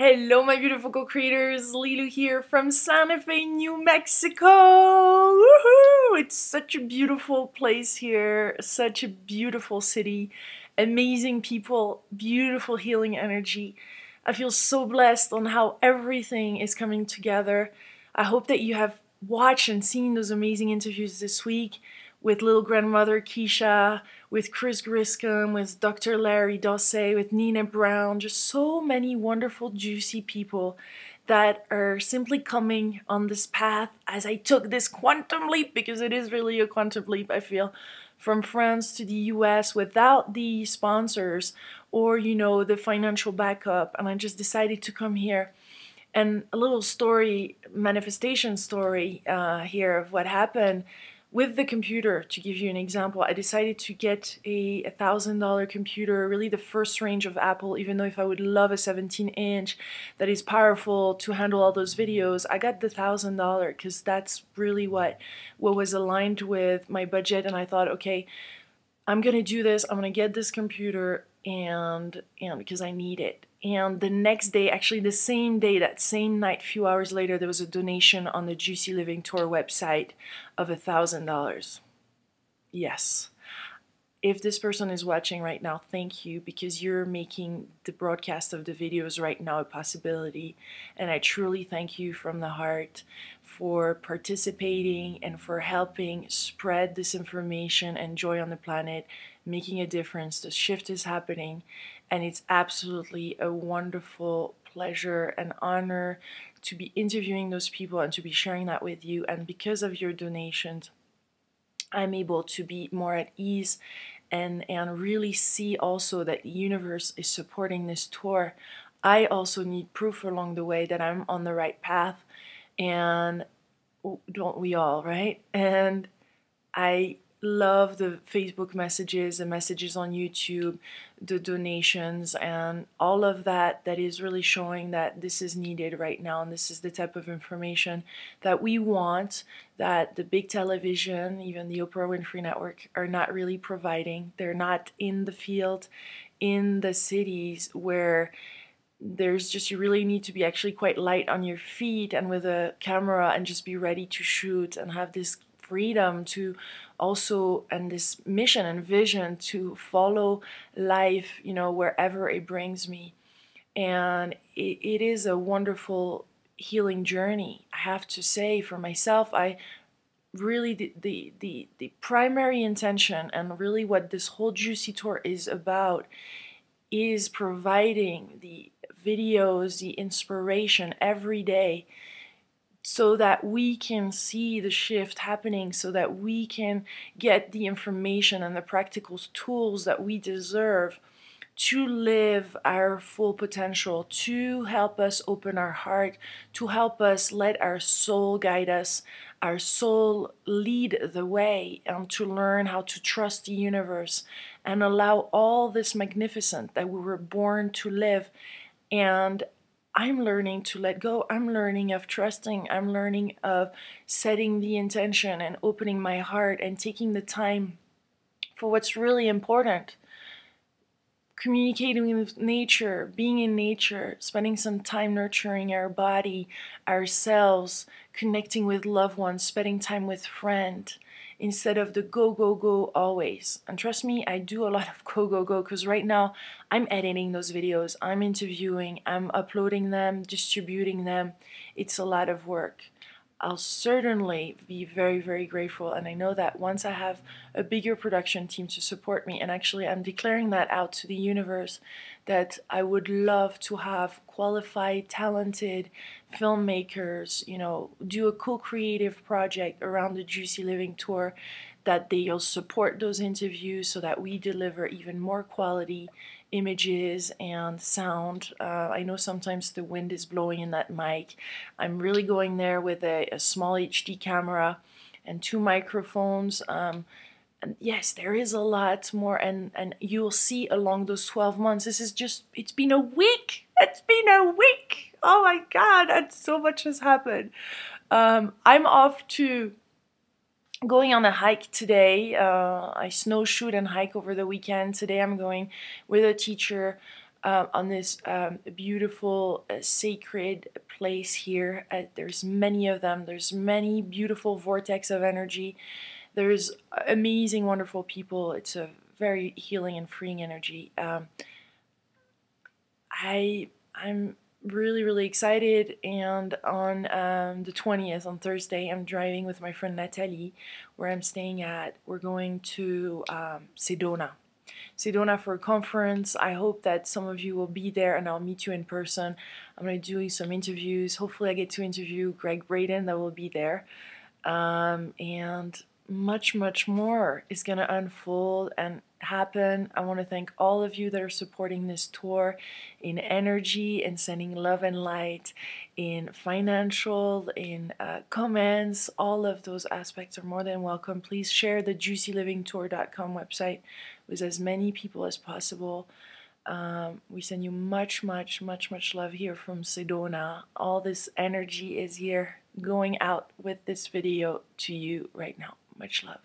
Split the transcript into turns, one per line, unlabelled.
Hello, my beautiful co-creators. Lilu here from Santa Fe, New Mexico. Woohoo! It's such a beautiful place here, such a beautiful city, amazing people, beautiful healing energy. I feel so blessed on how everything is coming together. I hope that you have watched and seen those amazing interviews this week with little grandmother Keisha, with Chris Griscom, with Dr. Larry Dossey, with Nina Brown, just so many wonderful, juicy people that are simply coming on this path as I took this quantum leap, because it is really a quantum leap, I feel, from France to the US without the sponsors or, you know, the financial backup. And I just decided to come here. And a little story, manifestation story uh, here of what happened with the computer, to give you an example, I decided to get a $1,000 computer, really the first range of Apple, even though if I would love a 17 inch that is powerful to handle all those videos, I got the $1,000 because that's really what, what was aligned with my budget. And I thought, okay, I'm going to do this, I'm going to get this computer, and and because I need it. And the next day, actually the same day, that same night, few hours later, there was a donation on the Juicy Living Tour website of a thousand dollars. Yes if this person is watching right now, thank you because you're making the broadcast of the videos right now a possibility. And I truly thank you from the heart for participating and for helping spread this information and joy on the planet, making a difference. The shift is happening, and it's absolutely a wonderful pleasure and honor to be interviewing those people and to be sharing that with you. And because of your donations, I'm able to be more at ease and and really see also that the universe is supporting this tour. I also need proof along the way that I'm on the right path and don't we all, right? And I love the Facebook messages, the messages on YouTube, the donations, and all of that that is really showing that this is needed right now. And this is the type of information that we want that the big television, even the Oprah Winfrey Network, are not really providing. They're not in the field, in the cities where there's just you really need to be actually quite light on your feet and with a camera and just be ready to shoot and have this freedom to also and this mission and vision to follow life, you know, wherever it brings me. And it, it is a wonderful healing journey. I have to say for myself, I really the, the, the the primary intention and really what this whole juicy tour is about is providing the videos the inspiration every day so that we can see the shift happening, so that we can get the information and the practical tools that we deserve to live our full potential, to help us open our heart, to help us let our soul guide us, our soul lead the way, and to learn how to trust the universe and allow all this magnificent that we were born to live and I'm learning to let go. I'm learning of trusting. I'm learning of setting the intention and opening my heart and taking the time for what's really important communicating with nature, being in nature, spending some time nurturing our body, ourselves, connecting with loved ones, spending time with friends instead of the go go go always. And trust me, I do a lot of go go go cuz right now I'm editing those videos, I'm interviewing, I'm uploading them, distributing them. It's a lot of work. I'll certainly be very, very grateful. And I know that once I have a bigger production team to support me, and actually I'm declaring that out to the universe that I would love to have qualified, talented filmmakers, you know, do a cool creative project around the Juicy Living Tour that they'll support those interviews so that we deliver even more quality images and sound. Uh, I know sometimes the wind is blowing in that mic. I'm really going there with a, a small HD camera and two microphones. Um, and yes, there is a lot more, and, and you'll see along those 12 months. This is just, it's been a week. It's been a week. Oh my God, and so much has happened. Um, I'm off to going on a hike today. Uh, I snowshoe and hike over the weekend. Today I'm going with a teacher uh, on this um, beautiful uh, sacred place here. Uh, there's many of them. There's many beautiful vortex of energy. There's amazing, wonderful people. It's a very healing and freeing energy. Um, I I'm really, really excited. And on um, the 20th, on Thursday, I'm driving with my friend Natalie, where I'm staying at. We're going to um, Sedona. Sedona for a conference. I hope that some of you will be there and I'll meet you in person. I'm going to do some interviews. Hopefully, I get to interview Greg Braden that will be there. Um, and much, much more is going to unfold and happen. I want to thank all of you that are supporting this tour in energy, and sending love and light, in financial, in uh, comments. All of those aspects are more than welcome. Please share the juicylivingtour.com website with as many people as possible. Um, we send you much, much, much, much love here from Sedona. All this energy is here going out with this video to you right now. Much love.